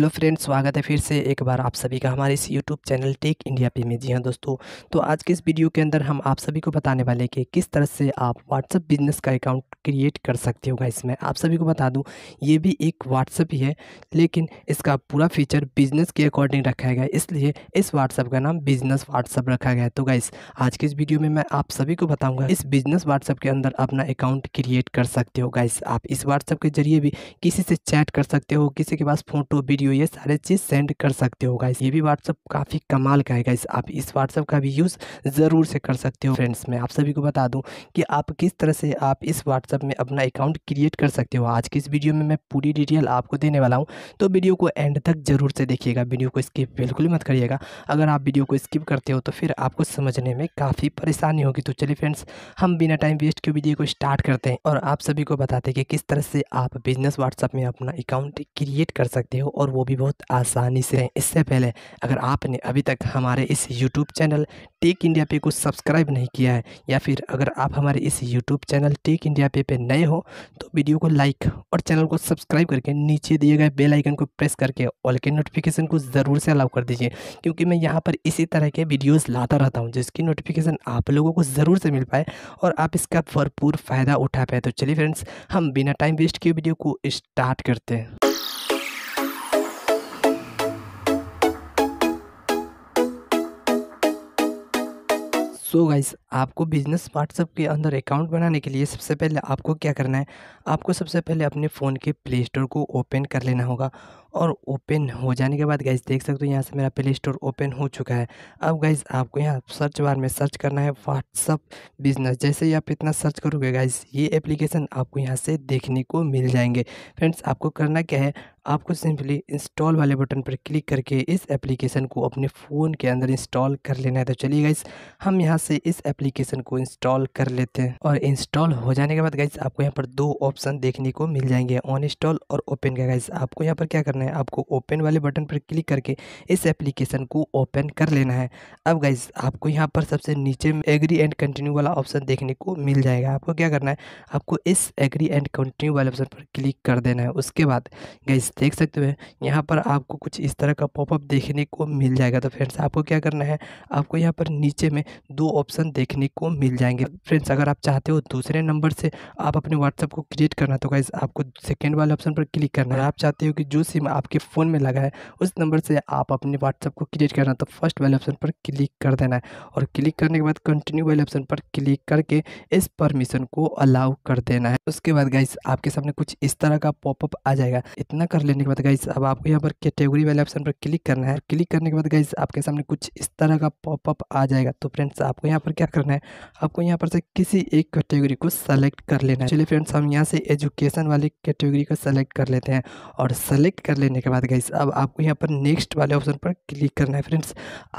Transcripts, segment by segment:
hello friends स्वागत है फिर से एक बार आप सभी का हमारे इस यूट्यूब चैनल टेक इंडिया पे में जी हाँ दोस्तों तो आज के इस वीडियो के अंदर हम आप सभी को बताने वाले कि किस तरह से आप व्हाट्सअप बिजनेस का अकाउंट क्रिएट कर सकते हो गाइस मैं आप सभी को बता दूं ये भी एक व्हाट्सअप ही है लेकिन इसका पूरा फीचर बिजनेस के अकॉर्डिंग रखा गया इसलिए इस व्हाट्सअप का नाम बिजनेस व्हाट्सअप रखा गया है तो गाइस आज के इस वीडियो में मैं आप सभी को बताऊँगा इस बिजनेस व्हाट्सअप के अंदर अपना अकाउंट क्रिएट कर सकते हो गाइस आप इस व्हाट्सअप के जरिए भी किसी से चैट कर सकते हो किसी के पास फोटो वीडियो वीडियो ये सारे चीज़ सेंड कर सकते हो गाइस ये भी व्हाट्सअप काफ़ी कमाल का है गाइस आप इस व्हाट्सअप का भी यूज़ ज़रूर से कर सकते हो फ्रेंड्स मैं आप सभी को बता दूँ कि आप किस तरह से आप इस व्हाट्सअप में अपना अकाउंट क्रिएट कर सकते हो आज की इस वीडियो में मैं पूरी डिटेल आपको देने वाला हूँ तो वीडियो को एंड तक जरूर से देखिएगा वीडियो को स्किप बिल्कुल मत करिएगा अगर आप वीडियो को स्किप करते हो तो फिर आपको समझने में काफ़ी परेशानी होगी तो चलिए फ्रेंड्स हम बिना टाइम वेस्ट के वीडियो को स्टार्ट करते हैं और आप सभी को बताते हैं कि किस तरह से आप बिजनेस व्हाट्सअप में अपना अकाउंट क्रिएट कर सकते हो और वो वो भी बहुत आसानी से इससे पहले अगर आपने अभी तक हमारे इस यूट्यूब चैनल टेक इंडिया पे को सब्सक्राइब नहीं किया है या फिर अगर आप हमारे इस यूट्यूब चैनल टेक इंडिया पे पे नए हो तो वीडियो को लाइक और चैनल को सब्सक्राइब करके नीचे दिए गए बेल आइकन को प्रेस करके ऑल के नोटिफिकेशन को ज़रूर से अलाउ कर दीजिए क्योंकि मैं यहाँ पर इसी तरह के वीडियोज़ लाता रहता हूँ जिसकी नोटिफिकेशन आप लोगों को ज़रूर से मिल पाए और आप इसका भरपूर फ़ायदा उठा पाए तो चलिए फ्रेंड्स हम बिना टाइम वेस्ट किए वीडियो को स्टार्ट करते हैं सो so गाइस आपको बिज़नेस व्हाट्सअप के अंदर अकाउंट बनाने के लिए सबसे पहले आपको क्या करना है आपको सबसे पहले अपने फ़ोन के प्ले स्टोर को ओपन कर लेना होगा और ओपन हो जाने के बाद गैस देख सकते हो यहाँ से मेरा प्ले स्टोर ओपन हो चुका है अब गैस आपको यहाँ सर्च बार में सर्च करना है व्हाट्सअप बिजनेस जैसे ही आप इतना सर्च करोगे गैस ये एप्लीकेशन आपको यहाँ से देखने को मिल जाएंगे फ्रेंड्स आपको करना क्या है आपको सिंपली इंस्टॉल वाले बटन पर क्लिक करके इस एप्लीकेशन को अपने फ़ोन के अंदर इंस्टॉल कर लेना है तो चलिए गाइस हम यहाँ से इस एप्लीकेशन को इंस्टॉल कर लेते हैं और इंस्टॉल हो जाने के बाद गाइस आपको यहाँ पर दो ऑप्शन देखने को मिल जाएंगे ऑन इंस्टॉल और ओपन का गाइस आपको यहाँ पर क्या करना करना है आपको ओपन वाले बटन पर क्लिक करके इस एप्लीकेशन को ओपन कर लेना है अब गाइज आपको यहाँ पर सबसे नीचे में एग्री एंड कंटिन्यू वाला ऑप्शन देखने को मिल जाएगा आपको क्या करना है आपको इस एग्री एंड कंटिन्यू वाले ऑप्शन पर क्लिक कर देना है उसके बाद गाइज देख सकते हो यहाँ पर आपको कुछ इस तरह का पॉपअप देखने को मिल जाएगा तो फ्रेंड्स आपको क्या करना है आपको यहाँ पर नीचे में दो ऑप्शन देखने को मिल जाएंगे फ्रेंड्स अगर आप चाहते हो दूसरे नंबर से आप अपने व्हाट्सअप को क्रिएट करना तो गाइज आपको सेकेंड वाले ऑप्शन पर क्लिक करना है आप चाहते हो कि जो सिम नंबर आपके फ़ोन में लगा है उस नंबर से आप अपने व्हाट्सअप को क्रिएट करना तो फर्स्ट वाले ऑप्शन पर क्लिक कर देना है और क्लिक करने के बाद कंटिन्यू वाले ऑप्शन पर क्लिक करके इस परमिशन को अलाउ कर देना है उसके बाद गाइस आपके सामने कुछ इस तरह का पॉपअप आ जाएगा इतना कर लेने के बाद गाइस अब आपको यहाँ पर कैटेगरी वाले ऑप्शन पर क्लिक करना है क्लिक करने के बाद गाइस आपके सामने कुछ इस तरह का पॉपअप आ जाएगा तो फ्रेंड्स आपको यहाँ पर क्या करना है आपको यहाँ पर से किसी एक कैटेगरी को सेलेक्ट कर लेना है चलिए फ्रेंड्स हम यहाँ से एजुकेशन वाली कैटेगरी को सेलेक्ट कर लेते हैं और सेलेक्ट कर लेने के बाद गई अब आपको यहाँ पर नेक्स्ट वाले ऑप्शन पर क्लिक करना है फ्रेंड्स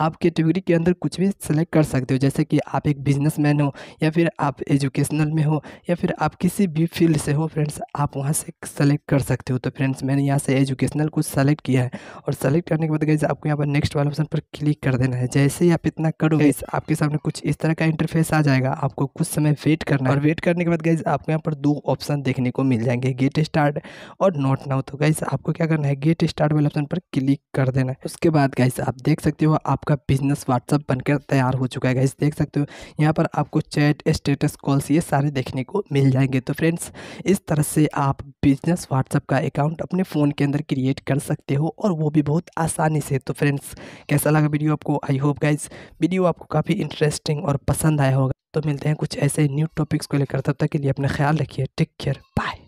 आप कैटेगरी के अंदर कुछ भी सेलेक्ट कर सकते हो जैसे कि आप एक बिजनेस हो या फिर आप एजुकेशनल में हो या फिर आप किसी भी फील्ड से हो फ्रेंड्स आप वहाँ से सेलेक्ट कर सकते हो तो फ्रेंड्स मैंने यहाँ से एजुकेशनल को सेलेक्ट किया है और सेलेक्ट करने के बाद गई आपको यहाँ पर नेक्स्ट वाले ऑप्शन पर क्लिक कर देना है जैसे ही आप इतना करो गई आपके सामने कुछ इस तरह का इंटरफेस आ जाएगा आपको कुछ समय वेट करना है और वेट करने के बाद गई आपको यहाँ पर दो ऑप्शन देखने को मिल जाएंगे गेट स्टार्ट और नॉट नाउ तो गई आपको क्या करना है है गेट स्टार्ट वाले ऑप्शन पर क्लिक कर देना है उसके बाद गाइस आप देख सकते हो आपका बिजनेस व्हाट्सअप बनकर तैयार हो चुका है गाइस देख सकते हो यहाँ पर आपको चैट स्टेटस कॉल्स ये सारे देखने को मिल जाएंगे तो फ्रेंड्स इस तरह से आप बिजनेस व्हाट्सअप का अकाउंट अपने फ़ोन के अंदर क्रिएट कर सकते हो और वो भी बहुत आसानी से तो फ्रेंड्स कैसा लगा वीडियो आपको आई होप गाइज वीडियो आपको काफ़ी इंटरेस्टिंग और पसंद आया होगा तो मिलते हैं कुछ ऐसे न्यू टॉपिक्स को लेकर तब तक के लिए अपना ख्याल रखिए टेक केयर बाय